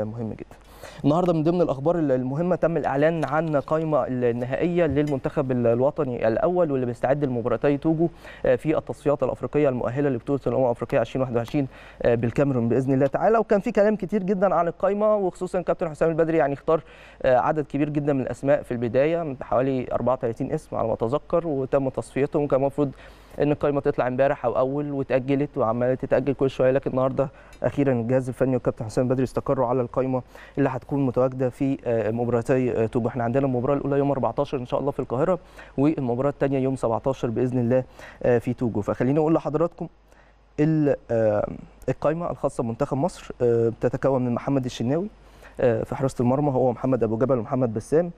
مهم جدا النهارده من ضمن الاخبار المهمه تم الاعلان عن قائمه النهائيه للمنتخب الوطني الاول واللي بيستعد لمباراتي توجو آه، في التصفيات الافريقيه المؤهله لبطوله الامم الافريقيه 2021 آه، بالكاميرون باذن الله تعالى وكان في كلام كتير جدا عن القائمه وخصوصا كابتن حسام البدري يعني اختار آه، عدد كبير جدا من الاسماء في البدايه حوالي 34 اسم على ما اتذكر وتم تصفيتهم وكان المفروض ان القايمه تطلع امبارح او اول وتاجلت وعماله تتاجل كل شويه لكن النهارده اخيرا الجهاز الفني والكابتن حسام بدري استقروا على القايمه اللي هتكون متواجده في آه، مباراتي آه، توجو احنا عندنا المباراه الاولى يوم 14 ان شاء الله في القاهره والمباراه الثانيه يوم 17 باذن الله آه، في توجو فخليني اقول لحضراتكم القايمه الخاصه بمنتخب مصر بتتكون من محمد الشناوي في حراسه المرمى هو محمد ابو جبل ومحمد بسام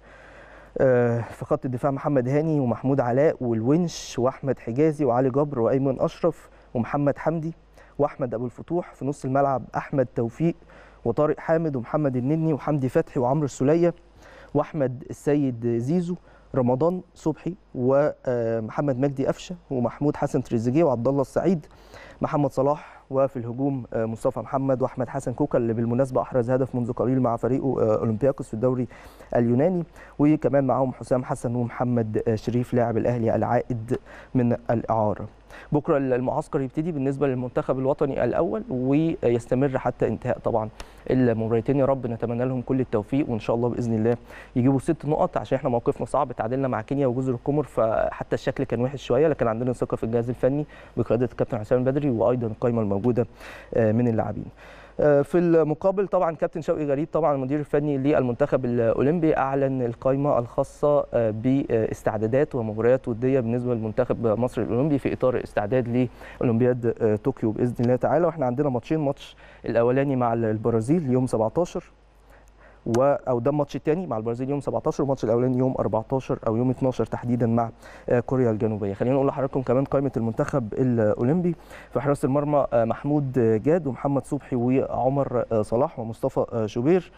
آه، في خط الدفاع محمد هاني ومحمود علاء والونش واحمد حجازي وعلي جبر وايمن اشرف ومحمد حمدي واحمد ابو الفتوح في نص الملعب احمد توفيق وطارق حامد ومحمد النني وحمدي فتحي وعمرو السليه واحمد السيد زيزو رمضان صبحي ومحمد آه، مجدي قفشه ومحمود حسن تريزيجيه وعبد الله السعيد محمد صلاح وفي الهجوم آه، مصطفى محمد واحمد حسن كوكا اللي بالمناسبه احرز هدف منذ قليل مع فريقه آه، اولمبياكوس في الدوري اليوناني وكمان معاهم حسام حسن ومحمد آه، شريف لاعب الاهلي العائد من الاعاره بكره المعسكر يبتدي بالنسبه للمنتخب الوطني الاول ويستمر حتى انتهاء طبعا المباراتين يا رب نتمنى لهم كل التوفيق وان شاء الله باذن الله يجيبوا ست نقط عشان احنا موقفنا صعب تعادلنا مع كينيا وجزر القمر فحتى الشكل كان وحش شويه لكن عندنا ثقه في الجهاز الفني بقياده الكابتن حسام بدري الجزائري وايضا القايمه الموجوده آه، من اللاعبين آه، في المقابل طبعا كابتن شوقي غريب طبعا المدير الفني للمنتخب الاولمبي اعلن القائمه الخاصه آه، باستعدادات ومباريات وديه بالنسبه لمنتخب مصر الاولمبي في اطار استعداد لاولمبياد طوكيو باذن الله تعالى واحنا عندنا ماتشين ماتش الاولاني مع البرازيل يوم 17 و او ده الماتش الثاني مع البرازيل يوم 17 والماتش الاولاني يوم 14 او يوم 12 تحديدا مع آه، كوريا الجنوبيه خلينا نقول لحضراتكم كمان قائمه المنتخب الاولمبي في حراسه المرمى آه، محمود آه، جاد ومحمد صبحي وعمر صلاح ومصطفى شوبير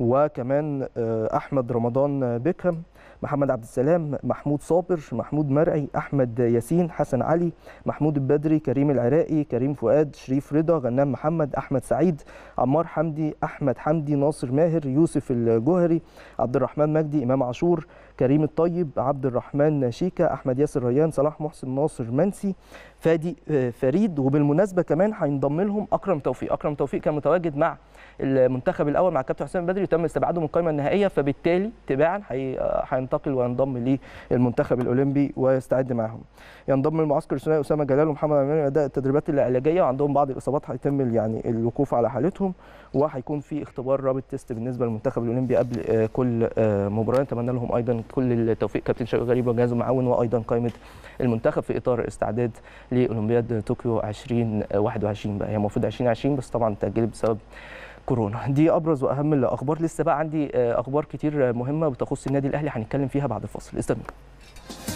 وكمان آه، احمد رمضان بيكهام محمد عبد السلام محمود صابر محمود مرعي احمد ياسين حسن علي محمود البدري كريم العراقي كريم فؤاد شريف رضا غنام محمد احمد سعيد عمار حمدي احمد حمدي ناصر ماهر يوسف الجوهري عبد الرحمن مجدي امام عاشور كريم الطيب عبد الرحمن شيكا احمد ياسر ريان صلاح محسن ناصر منسي فادي آه، فريد وبالمناسبه كمان هينضم لهم اكرم توفيق اكرم توفيق كان متواجد مع المنتخب الاول مع كابتن حسام بدري تم استبعاده من القائمه النهائيه فبالتالي تباعا هينتقل وينضم للمنتخب الاولمبي ويستعد معاهم ينضم المعسكر الثنائي اسامه جلال ومحمد عماد اداء التدريبات العلاجيه وعندهم بعض الاصابات هيتم يعني الوقوف على حالتهم وهيكون في اختبار رابط تيست بالنسبه للمنتخب الاولمبي قبل آه، كل آه، مباراه نتمنى لهم ايضا كل التوفيق كابتن شوقي غريب وجهازه المعاون وايضا قائمه المنتخب في اطار استعداد لاولمبياد طوكيو 2021 بقى هي المفروض 2020 بس طبعا تاجلت بسبب كورونا دي ابرز واهم الاخبار لسه بقى عندي آه، اخبار كتير آه، مهمه بتخص النادي الاهلي هنتكلم فيها بعد الفاصل استنوا